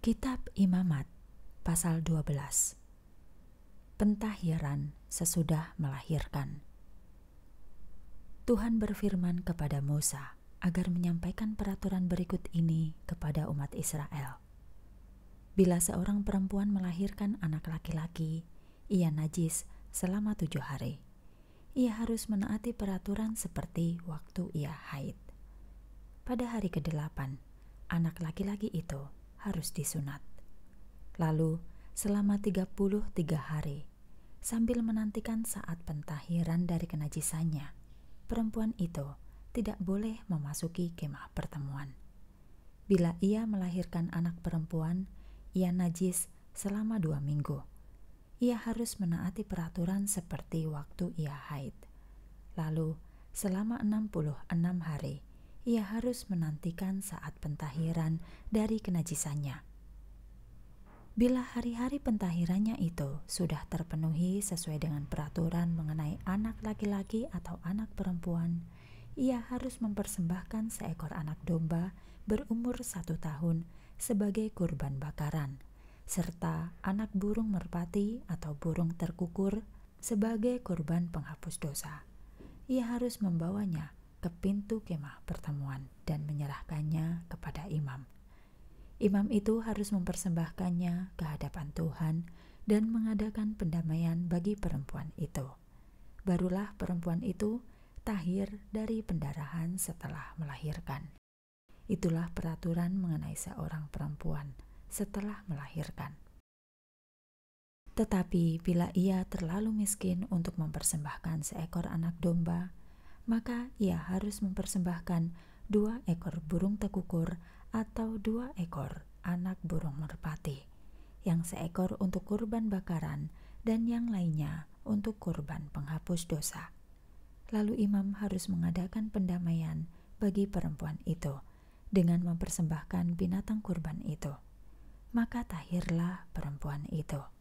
Kitab Imamat pasal 12 Pentahiran sesudah melahirkan Tuhan berfirman kepada Musa agar menyampaikan peraturan berikut ini kepada umat Israel. Bila seorang perempuan melahirkan anak laki-laki, ia najis selama tujuh hari. Ia harus menaati peraturan seperti waktu ia haid. Pada hari ke-8, anak laki-laki itu harus disunat. Lalu, selama 33 hari, sambil menantikan saat pentahiran dari kenajisannya, perempuan itu tidak boleh memasuki kemah pertemuan. Bila ia melahirkan anak perempuan, ia najis selama dua minggu. Ia harus menaati peraturan seperti waktu ia haid. Lalu, selama 66 hari, ia harus menantikan saat pentahiran dari kenajisannya. Bila hari-hari pentahirannya itu sudah terpenuhi sesuai dengan peraturan mengenai anak laki-laki atau anak perempuan, ia harus mempersembahkan seekor anak domba berumur satu tahun sebagai kurban bakaran, serta anak burung merpati atau burung terkukur sebagai kurban penghapus dosa. Ia harus membawanya ke pintu kemah pertemuan dan menyerahkannya kepada imam. Imam itu harus mempersembahkannya ke hadapan Tuhan dan mengadakan pendamaian bagi perempuan itu. Barulah perempuan itu tahir dari pendarahan setelah melahirkan. Itulah peraturan mengenai seorang perempuan setelah melahirkan. Tetapi bila ia terlalu miskin untuk mempersembahkan seekor anak domba, maka ia harus mempersembahkan dua ekor burung tekukur atau dua ekor anak burung merpati, yang seekor untuk kurban bakaran dan yang lainnya untuk kurban penghapus dosa. Lalu imam harus mengadakan pendamaian bagi perempuan itu dengan mempersembahkan binatang kurban itu. Maka tahirlah perempuan itu.